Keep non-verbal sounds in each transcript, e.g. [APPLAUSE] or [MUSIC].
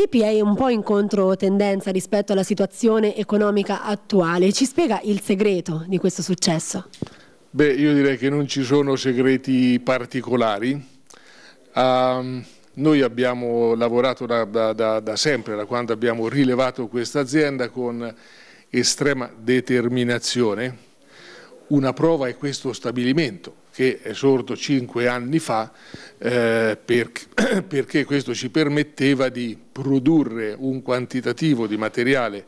l'IPI è un po' in controtendenza rispetto alla situazione economica attuale. Ci spiega il segreto di questo successo? Beh, io direi che non ci sono segreti particolari. Um, noi abbiamo lavorato da, da, da, da, sempre, da quando abbiamo rilevato questa azienda, con estrema determinazione. Una prova è questo stabilimento che è sorto cinque anni fa eh, per, [COUGHS] perché questo ci permetteva di produrre un quantitativo di materiale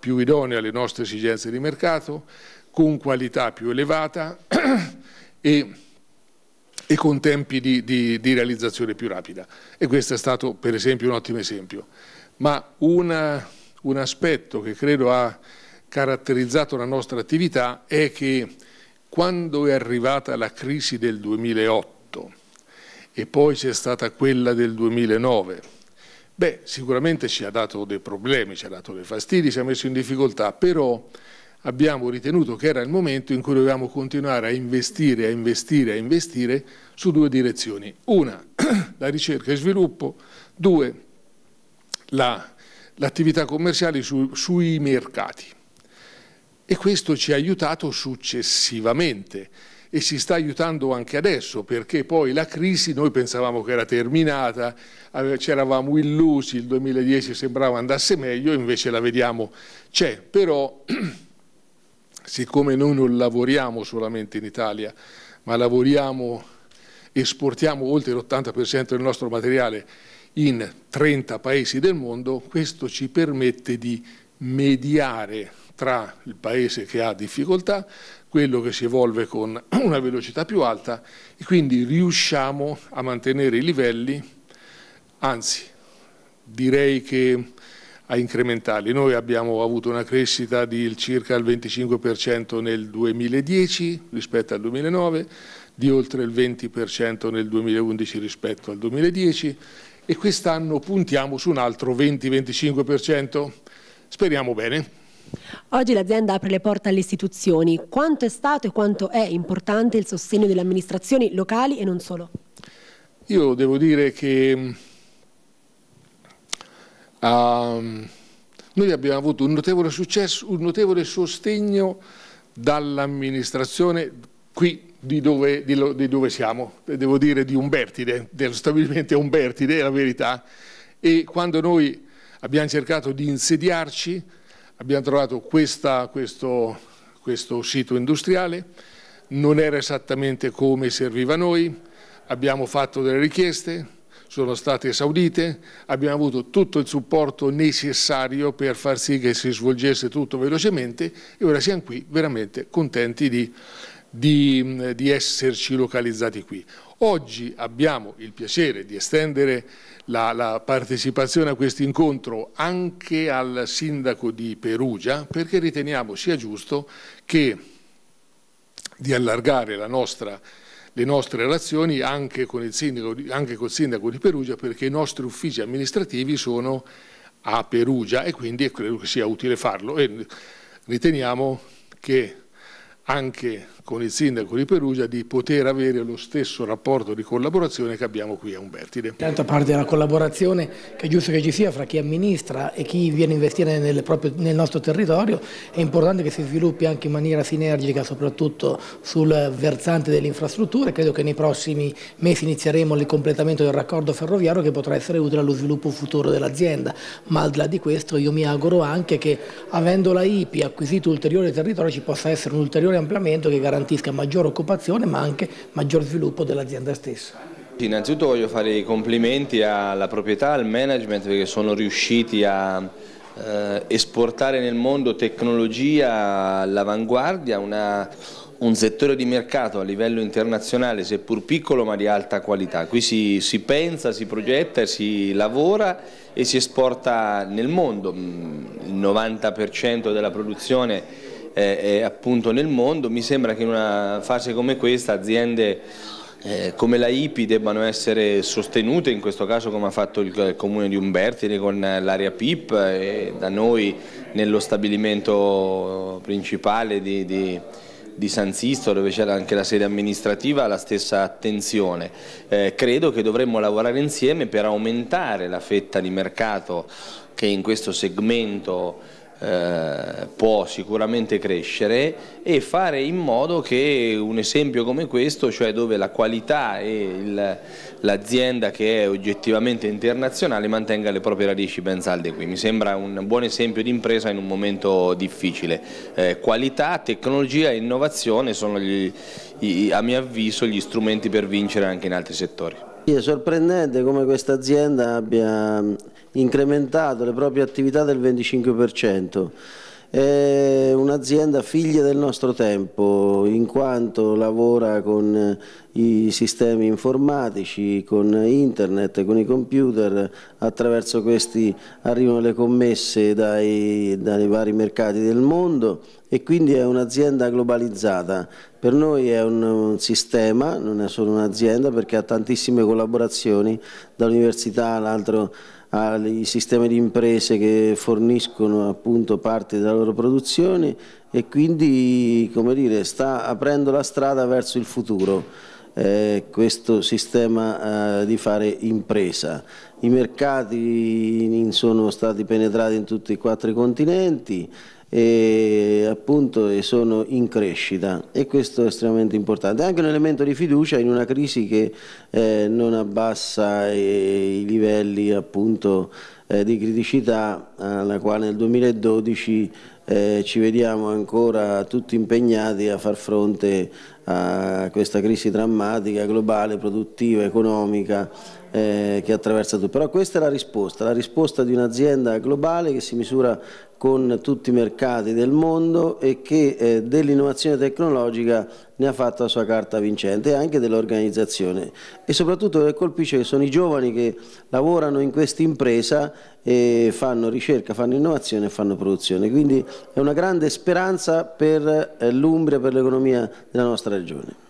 più idoneo alle nostre esigenze di mercato, con qualità più elevata [COUGHS] e, e con tempi di, di, di, realizzazione più rapida. E questo è stato per esempio un ottimo esempio. Ma una, un aspetto che credo ha caratterizzato la nostra attività è che quando è arrivata la crisi del 2008 e poi c'è stata quella del 2009, beh, sicuramente ci ha dato dei problemi, ci ha dato dei fastidi, ci ha messo in difficoltà, però abbiamo ritenuto che era il momento in cui dovevamo continuare a investire, a investire, a investire su due direzioni. Una, [CLEARS THROAT] la ricerca e sviluppo, due, l'attività commerciale su, sui mercati e questo ci ha aiutato successivamente e si sta aiutando anche adesso perché poi la crisi noi pensavamo che era terminata, ci eravamo illusi, il 2010 sembrava andasse meglio, invece la vediamo c'è, però [CLEARS THROAT] siccome noi non lavoriamo solamente in Italia ma lavoriamo, esportiamo oltre l'80% del nostro materiale in 30 paesi del mondo, questo ci permette di mediare tra il paese che ha difficoltà, quello che si evolve con [CLEARS THROAT] una velocità più alta e quindi riusciamo a mantenere i livelli, anzi direi che a incrementarli. Noi abbiamo avuto una crescita di circa il 25% nel 2010 rispetto al 2009, di oltre il 20% nel 2011 rispetto al 2010 e quest'anno puntiamo su un altro 20-25%. Speriamo bene. Oggi l'azienda apre le porte alle istituzioni. Quanto è stato e quanto è importante il sostegno delle amministrazioni locali e non solo? Io devo dire che uh, noi abbiamo avuto un notevole successo, un notevole sostegno dall'amministrazione qui di dove, di, lo, di dove, siamo, devo dire di Umbertide, dello stabilimento Umbertide, è la verità, e quando noi Abbiamo cercato di insediarci, abbiamo trovato questa, questo, questo sito industriale, non era esattamente come serviva a noi, abbiamo fatto delle richieste, sono state esaudite, abbiamo avuto tutto il supporto necessario per far sì che si svolgesse tutto velocemente e ora siamo qui veramente contenti di di, di esserci localizzati qui. Oggi abbiamo il piacere di estendere la, la partecipazione a questo incontro anche al sindaco di Perugia perché riteniamo sia giusto che di allargare nostra, le nostre relazioni anche, sindaco, anche col sindaco di Perugia perché i nostri uffici amministrativi sono a Perugia e quindi credo che sia utile farlo e riteniamo che anche con il sindaco di Perugia di poter avere lo stesso rapporto di collaborazione che abbiamo qui a Umbertide. Tanto a parte la collaborazione che è giusto che ci sia fra chi amministra e chi viene a investire nel, proprio, nel nostro territorio, è importante che si sviluppi anche in maniera sinergica soprattutto sul versante delle infrastrutture, credo che nei prossimi mesi inizieremo il completamento del raccordo ferroviario che potrà essere utile allo sviluppo futuro dell'azienda, ma al di là di questo io mi auguro anche che avendo la IPI acquisito ulteriore territorio ci possa essere un ulteriore ampliamento che garantisca maggiore occupazione ma anche maggior sviluppo dell'azienda stessa. Innanzitutto voglio fare i complimenti alla proprietà, al management perché sono riusciti a eh, esportare nel mondo tecnologia all'avanguardia, un settore di mercato a livello internazionale seppur piccolo ma di alta qualità. Qui si, si pensa, si progetta, si lavora e si esporta nel mondo. Mm, il 90% della produzione eh, appunto nel mondo. Mi sembra che in una fase come questa aziende eh, come la IPI debbano essere sostenute, in questo caso come ha fatto il comune di Umbertine con l'area PIP e eh, da noi nello stabilimento principale di, di, di San Sisto dove c'era anche la sede amministrativa la stessa attenzione. Eh, credo che dovremmo lavorare insieme per aumentare la fetta di mercato che in questo segmento eh, può sicuramente crescere e fare in modo che un esempio come questo, cioè dove la qualità e l'azienda che è oggettivamente internazionale mantenga le proprie radici ben salde qui. Mi sembra un buon esempio di impresa in un momento difficile. Eh, qualità, tecnologia e innovazione sono gli, gli, a mio avviso gli strumenti per vincere anche in altri settori. Sì, È sorprendente come questa azienda abbia incrementato le proprie attività del 25%. È un'azienda figlia del nostro tempo in quanto lavora con i sistemi informatici, con internet, con i computer, attraverso questi arrivano le commesse dai, dai vari mercati del mondo e quindi è un'azienda globalizzata. Per noi è un, sistema, non è solo un'azienda perché ha tantissime collaborazioni dall'università all'altro ai sistemi di imprese che forniscono appunto parte della loro produzione e quindi come dire, sta aprendo la strada verso il futuro. Eh, questo sistema eh, di fare impresa. I mercati sono stati penetrati in tutti e quattro i continenti, e appunto e sono in crescita e questo è estremamente importante. Anche un elemento di fiducia in una crisi che eh, non abbassa eh, i livelli appunto eh, di criticità alla quale nel 2012 eh, ci vediamo ancora tutti impegnati a far fronte a questa crisi drammatica, globale, produttiva, economica eh, che attraversa tutto. Però questa è la risposta, la risposta di un'azienda globale che si misura con tutti i mercati del mondo e che eh, dell'innovazione tecnologica ne ha fatto la sua carta vincente e anche dell'organizzazione. E soprattutto che colpisce che sono i giovani che lavorano in questa impresa e fanno ricerca, fanno innovazione e fanno produzione. Quindi è una grande speranza per eh, l'Umbria, per l'economia della nostra regione.